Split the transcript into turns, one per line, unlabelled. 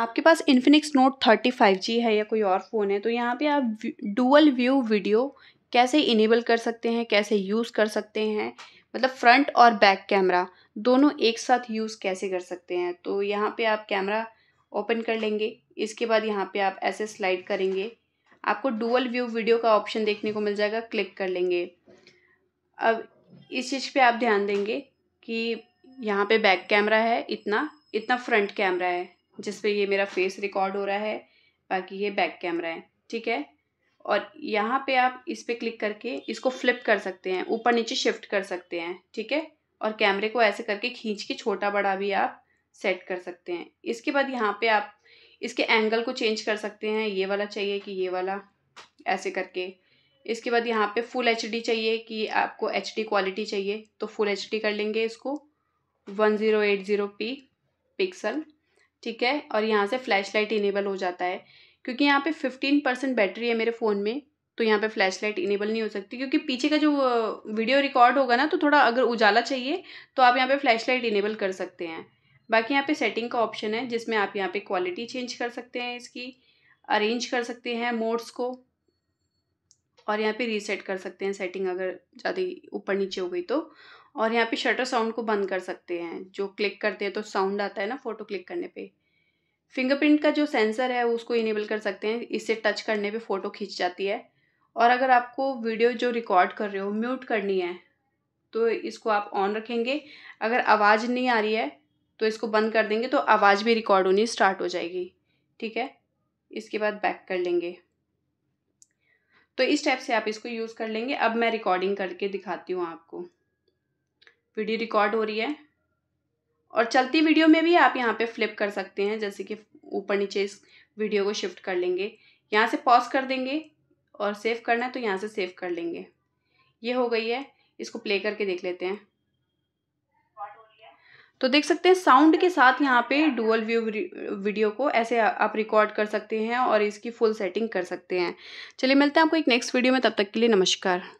आपके पास Infinix note thirty five G है या कोई और फ़ोन है तो यहाँ पे आप डुअल व्यू वीडियो कैसे इनेबल कर सकते हैं कैसे यूज़ कर सकते हैं मतलब फ्रंट और बैक कैमरा दोनों एक साथ यूज़ कैसे कर सकते हैं तो यहाँ पे आप कैमरा ओपन कर लेंगे इसके बाद यहाँ पे आप ऐसे स्लाइड करेंगे आपको डुअल व्यू वीडियो का ऑप्शन देखने को मिल जाएगा क्लिक कर लेंगे अब इस चीज़ पर आप ध्यान देंगे कि यहाँ पर बैक कैमरा है इतना इतना फ्रंट कैमरा है जिस पे ये मेरा फेस रिकॉर्ड हो रहा है बाकी ये बैक कैमरा है ठीक है और यहाँ पे आप इस पर क्लिक करके इसको फ्लिप कर सकते हैं ऊपर नीचे शिफ्ट कर सकते हैं ठीक है और कैमरे को ऐसे करके खींच के छोटा बड़ा भी आप सेट कर सकते हैं इसके बाद यहाँ पे आप इसके एंगल को चेंज कर सकते हैं ये वाला चाहिए कि ये वाला ऐसे करके इसके बाद यहाँ पे फुल एच चाहिए कि आपको एच क्वालिटी चाहिए तो फुल एच कर लेंगे इसको one zero eight zero P pixel ठीक है और यहाँ से फ्लैश लाइट इनेबल हो जाता है क्योंकि यहाँ पे फिफ्टीन परसेंट बैटरी है मेरे फ़ोन में तो यहाँ पे फ्लैश लाइट इनेबल नहीं हो सकती क्योंकि पीछे का जो वीडियो रिकॉर्ड होगा ना तो थोड़ा अगर उजाला चाहिए तो आप यहाँ पे फ्लैश लाइट इनेबल कर सकते हैं बाकी यहाँ पे सेटिंग का ऑप्शन है जिसमें आप यहाँ पे क्वालिटी चेंज कर सकते हैं इसकी अरेंज कर सकते हैं मोड्स को और यहाँ पे रीसेट कर सकते हैं सेटिंग अगर ज़्यादा ऊपर नीचे हो गई तो और यहाँ पे शटर साउंड को बंद कर सकते हैं जो क्लिक करते हैं तो साउंड आता है ना फ़ोटो क्लिक करने पे फिंगरप्रिंट का जो सेंसर है उसको इनेबल कर सकते हैं इससे टच करने पे फ़ोटो खींच जाती है और अगर आपको वीडियो जो रिकॉर्ड कर रहे हो म्यूट करनी है तो इसको आप ऑन रखेंगे अगर आवाज़ नहीं आ रही है तो इसको बंद कर देंगे तो आवाज़ भी रिकॉर्ड होनी स्टार्ट हो जाएगी ठीक है इसके बाद बैक कर लेंगे तो इस टाइप से आप इसको यूज़ कर लेंगे अब मैं रिकॉर्डिंग करके दिखाती हूँ आपको वीडियो रिकॉर्ड हो रही है और चलती वीडियो में भी आप यहाँ पे फ्लिप कर सकते हैं जैसे कि ऊपर नीचे इस वीडियो को शिफ्ट कर लेंगे यहाँ से पॉज कर देंगे और सेव करना है तो यहाँ से सेव कर लेंगे ये हो गई है इसको प्ले करके देख लेते हैं तो देख सकते हैं साउंड के साथ यहाँ पे डुअल व्यू वीडियो को ऐसे आप रिकॉर्ड कर सकते हैं और इसकी फुल सेटिंग कर सकते हैं चलिए मिलते हैं आपको एक नेक्स्ट वीडियो में तब तक के लिए नमस्कार